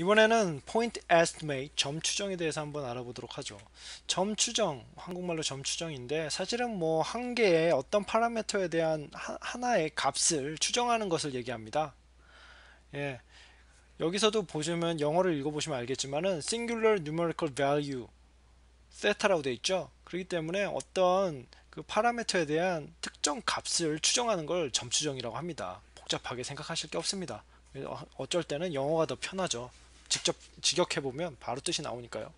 이번에는 point estimate 점 추정에 대해서 한번 알아보도록 하죠 점 추정 한국말로 점 추정인데 사실은 뭐 한 개의 어떤 파라메터에 대한 하, 나의 값을 추정하는 것을 얘기합니다 예 여기서도 보시면 영어를 읽어보시면 알겠지만은 singular numerical value 세타라고 되어 있죠 그렇기 때문에 어떤 그파라메터에 대한 특정 값을 추정하는 걸 점추정이라고 합니다 복잡하게 생각하실 게 없습니다 어, 어쩔 때는 영어가 더 편하죠 직접 직역해 보면 바로 뜻이 나오니까요.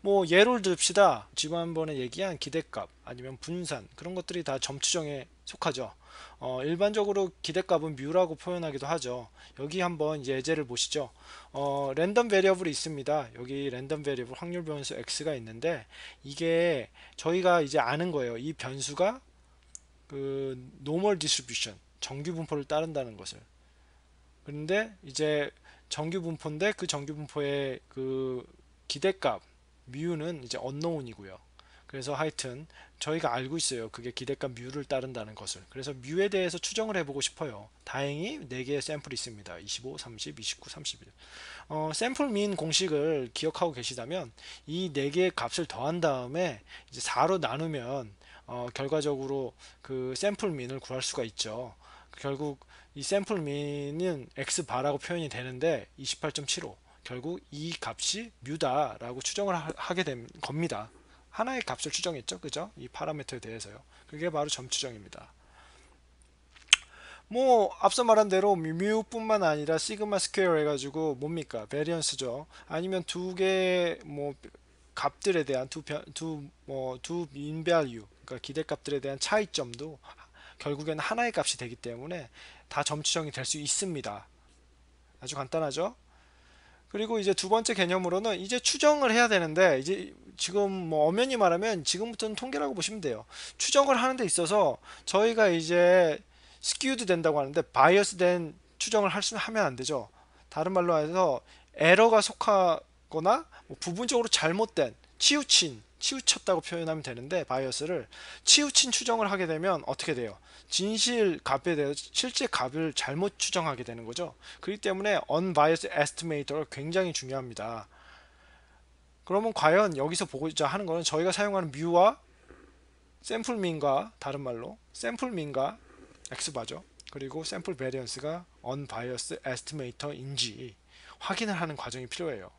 뭐 예를 듭시다. 지난번에 얘기한 기대값 아니면 분산 그런 것들이 다 점투정에 속하죠. 어, 일반적으로 기대값은 뮤라고 표현하기도 하죠. 여기 한번 예제를 보시죠. 어, 랜덤 베리어블이 있습니다. 여기 랜덤 베리어블 확률 변수 x가 있는데 이게 저희가 이제 아는 거예요. 이 변수가 그 노멀 디스트리뷰션 정규 분포를 따른다는 것을. 그런데 이제 정규 분포인데 그 정규 분포의 그 기대값 뮤는 이제 언노운이고요. 그래서 하여튼 저희가 알고 있어요. 그게 기대값 뮤를 따른다는 것을. 그래서 뮤에 대해서 추정을 해보고 싶어요. 다행히 4개의 샘플이 있습니다. 25, 30, 29, 31. 어, 샘플 민 공식을 기억하고 계시다면 이 4개의 값을 더한 다음에 이제 4로 나누면 어, 결과적으로 그 샘플 민을 구할 수가 있죠. 결국 이 샘플 미는 x바라고 표현이 되는데 28.75 결국 이 값이 뮤다라고 추정을 하게 된 겁니다. 하나의 값을 추정했죠. 그죠? 이 파라미터에 대해서요. 그게 바로 점 추정입니다. 뭐 앞서 말한 대로 뮤뿐만 아니라 시그마 스퀘어 해가지고 뭡니까? 베리언스죠. 아니면 두 개의 뭐 값들에 대한 두 두 뭐두 인밸류 뭐 그러니까 기대값들에 대한 차이점도 결국에는 하나의 값이 되기 때문에 다 점치정이 될 수 있습니다. 아주 간단하죠? 그리고 이제 두 번째 개념으로는 이제 추정을 해야 되는데 이제 지금 뭐 엄연히 말하면 지금부터는 통계라고 보시면 돼요. 추정을 하는 데 있어서 저희가 이제 스키우드 된다고 하는데 바이어스 된 추정을 할 수는 하면 안 되죠. 다른 말로 해서 에러가 속하거나 뭐 부분적으로 잘못된 치우친 치우쳤다고 표현하면 되는데 바이어스를 치우친 추정을 하게 되면 어떻게 돼요? 진실 값에 대해서 실제 값을 잘못 추정하게 되는 거죠. 그렇기 때문에 unbiased estimator가 굉장히 중요합니다. 그러면 과연 여기서 보고자 하는 거는 저희가 사용하는 뮤와 샘플 민과 다른 말로 샘플 민과 엑스바죠. 그리고 샘플 베리언스가 unbiased estimator인지 확인을 하는 과정이 필요해요.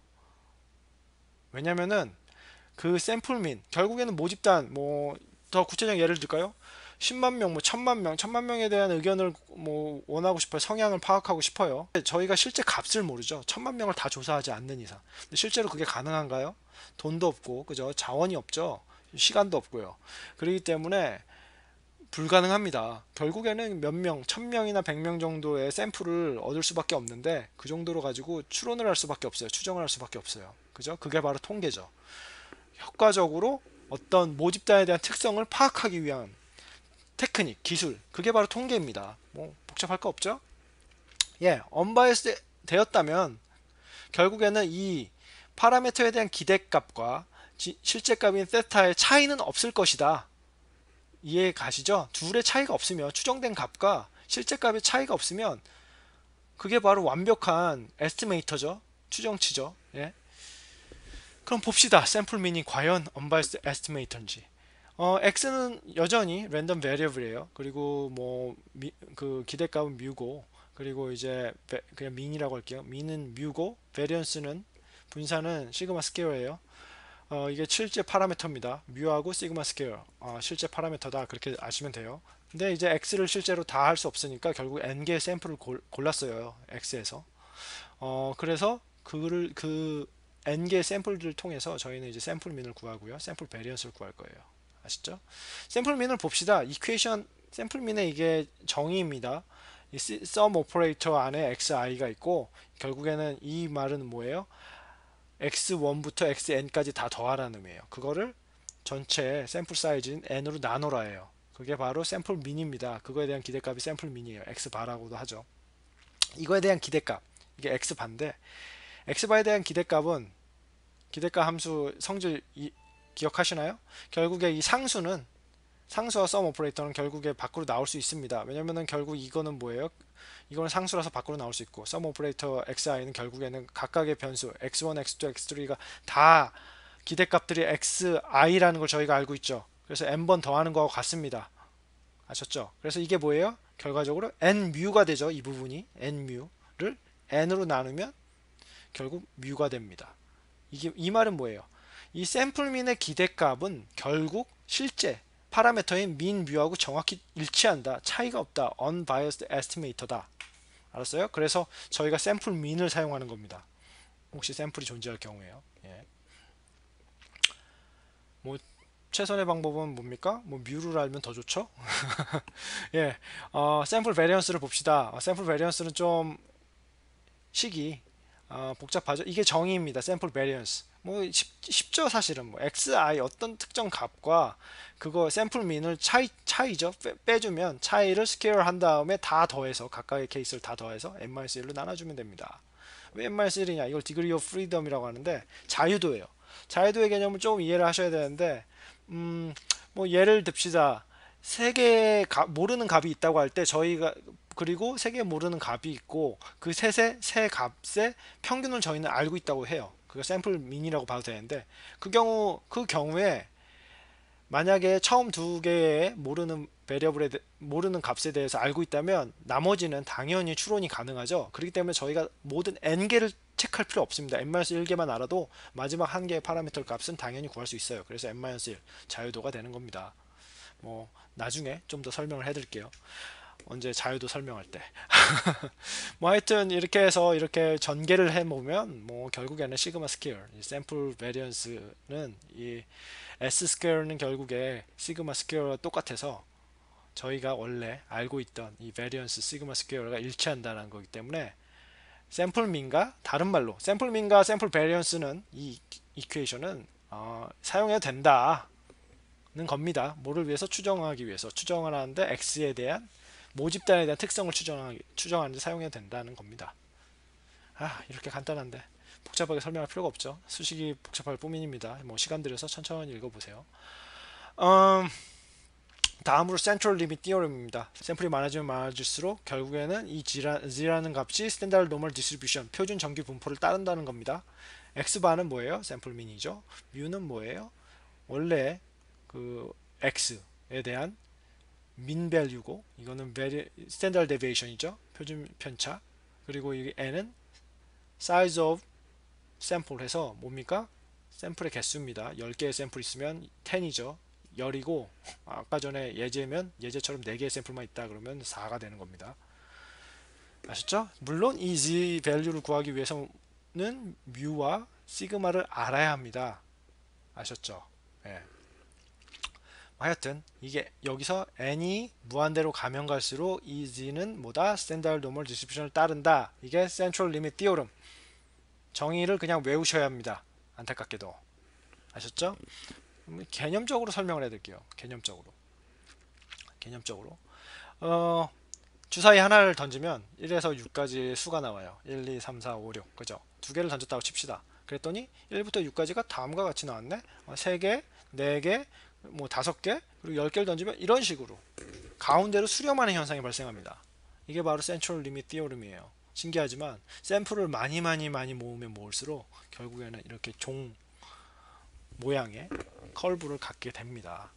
왜냐면은 그 샘플 민 결국에는 모집단 뭐 더 구체적인 예를 들까요? 10만 명, 뭐 1000만 명, 1000만 명에 대한 의견을 뭐 원하고 싶어요. 성향을 파악하고 싶어요. 저희가 실제 값을 모르죠. 1000만 명을 다 조사하지 않는 이상. 실제로 그게 가능한가요? 돈도 없고 그죠? 자원이 없죠. 시간도 없고요. 그렇기 때문에 불가능합니다. 결국에는 몇 명, 천명이나 백 명 정도의 샘플을 얻을 수밖에 없는데 그 정도로 가지고 추론을 할 수밖에 없어요. 추정을 할 수밖에 없어요. 그죠? 그게 바로 통계죠. 효과적으로 어떤 모집자에 대한 특성을 파악하기 위한 테크닉, 기술 그게 바로 통계입니다. 뭐 복잡할 거 없죠? 예, 언바이스 되었다면 결국에는 이 파라미터에 대한 기대값과 지, 실제값인 세타의 차이는 없을 것이다. 이해 가시죠? 둘의 차이가 없으면 추정된 값과 실제값의 차이가 없으면 그게 바로 완벽한 에스티메이터죠. 추정치죠. 예. 그럼 봅시다. 샘플 미니 과연 언바이스 에스티메이터인지. 어, x는 여전히 랜덤 베리어블이에요. 그리고 뭐 그 기대값은 뮤고 그리고 이제 그냥 민이라고 할게요. 민은 뮤고 베리언스는 분산은 시그마 스케어예요. 어, 이게 실제 파라미터입니다. 뮤하고 시그마 스케어 어, 실제 파라미터다 그렇게 아시면 돼요. 근데 이제 x를 실제로 다 할 수 없으니까 결국 n 개의 샘플을 골, 골랐어요. x에서. 어, 그래서 그를 그 n개 샘플들을 통해서 저희는 이제 샘플민을 구하고요. 샘플 베리언스를 구할 거예요. 아시죠? 샘플민을 봅시다. 이퀘이션 샘플민의 이게 정의입니다. 이 sum 오퍼레이터 안에 xi가 있고 결국에는 이 말은 뭐예요? x1부터 xn까지 다 더하라는 의미예요. 그거를 전체 샘플 사이즈인 n으로 나눠라해요 그게 바로 샘플 민입니다. 그거에 대한 기대값이 샘플 민이에요. x 바라고도 하죠. 이거에 대한 기대값 이게 x 반데 x 바에 대한 기대값은 기대가 함수 성질 이, 기억하시나요? 결국에 이 상수는 상수와 썸 오퍼레이터는 결국에 밖으로 나올 수 있습니다. 왜냐면은 결국 이거는 뭐예요? 이거는 상수라서 밖으로 나올 수 있고 썸 오퍼레이터 xi는 결국에는 각각의 변수 x1, x2, x3가 다 기대값들이 xi라는 걸 저희가 알고 있죠. 그래서 n번 더하는 거와 같습니다. 아셨죠? 그래서 이게 뭐예요? 결과적으로 n m u 가 되죠. 이 부분이 n m u 를 n으로 나누면 결국 m u 가 됩니다. 이게 이 말은 뭐예요? 이 샘플민의 기대값은 결국 실제 파라메터인 민뷰하고 정확히 일치한다. 차이가 없다. unbiased estimator다. 알았어요? 그래서 저희가 샘플민을 사용하는 겁니다. 혹시 샘플이 존재할 경우에요. 예. 뭐 최선의 방법은 뭡니까? 뭐 뮤를 알면 더 좋죠. 예, 어, 샘플 베리언스를 봅시다. 어, 샘플 베리언스는 좀 식이 어, 복잡하죠 이게 정의입니다 샘플 베리언스 뭐 쉽, 쉽죠 사실은 뭐 xi 어떤 특정 값과 그거 샘플 민을 차이 차이죠 빼, 주면 차이를 스케일 한 다음에 다 더해서 각각의 케이스를 다 더해서 n-1로 나눠주면 됩니다 왜 n-1이냐 이걸 degree of freedom이라고 하는데 자유도예요 자유도의 개념을 조금 이해를 하셔야 되는데 음 뭐 예를 듭시다 세 개의 모르는 값이 있다고 할 때 저희가 그리고 세 개 모르는 값이 있고 그 셋의 세 값의 평균을 저희는 알고 있다고 해요. 그거 샘플 민이라고 봐도 되는데 그 경우 그 경우에 만약에 처음 두 개의 모르는 베리어블에 모르는 값에 대해서 알고 있다면 나머지는 당연히 추론이 가능하죠. 그렇기 때문에 저희가 모든 n 개를 체크할 필요 없습니다. n-1개만 알아도 마지막 한 개의 파라미터 값은 당연히 구할 수 있어요. 그래서 n-1 자유도가 되는 겁니다. 뭐 나중에 좀 더 설명을 해드릴게요. 언제 자유도 설명할 때. 뭐 하여튼 이렇게 해서 이렇게 전개를 해보면 뭐 결국에는 시그마 스퀘어, 이 샘플 베리언스는 이 S 스퀘어는 결국에 시그마 스퀘어와 똑같아서 저희가 원래 알고 있던 이 베리언스 시그마 스퀘어가 일치한다는 거기 때문에 샘플 민과 다른 말로 샘플 민과 샘플 베리언스는 이 이퀘이션은 어, 사용해도 된다는 겁니다. 뭐를 위해서 추정하기 위해서 추정을 하는데 x에 대한 모집단에 대한 특성을 추정하는데 사용해도 된다는 겁니다. 아 이렇게 간단한데 복잡하게 설명할 필요가 없죠. 수식이 복잡할 뿐입니다. 뭐 시간 들여서 천천히 읽어보세요. 음, 다음으로 센트럴 리밋 띠어럼입니다. 샘플이 많아지면 많아질수록 결국에는 이 G라, 는 값이 스탠다드 노멀 디스트리뷰션 표준 정규 분포를 따른다는 겁니다. X바는 뭐예요? 샘플 민이죠. 뮤는 뭐예요? 원래 그 X에 대한 민밸류고 이거는 스탠다드 데베이션이죠 표준 편차 그리고 이 n은 size of sample 해서 뭡니까 샘플의 개수입니다 10개의 샘플 있으면 10이죠 열이고 아까 전에 예제면 예제처럼 4개의 샘플만 있다 그러면 4가 되는 겁니다 아셨죠? 물론 이 z 밸류를 구하기 위해서는 뮤와 시그마를 알아야 합니다 아셨죠? 예. 하여튼 이게 여기서 n이 무한대로 가면 갈수록 이 z 는 뭐다? 스탠다드 노멀 디스피션을 따른다. 이게 센트럴 리밋 띠오름. 정의를 그냥 외우셔야 합니다. 안타깝게도. 아셨죠? 개념적으로 설명을 해드릴게요. 개념적으로. 개념적으로. 어, 주사위 하나를 던지면 1에서 6까지 수가 나와요. 1, 2, 3, 4, 5, 6. 그죠? 두 개를 던졌다고 칩시다. 그랬더니 1부터 6까지가 다음과 같이 나왔네. 어, 3개, 4개, 뭐 5개, 그리고 10개를 던지면 이런 식으로 가운데로 수렴하는 현상이 발생합니다. 이게 바로 센트럴 리밋 띠오름이에요. 신기하지만 샘플을 많이 많이 많이 모으면 모을수록 결국에는 이렇게 종 모양의 컬브를 갖게 됩니다.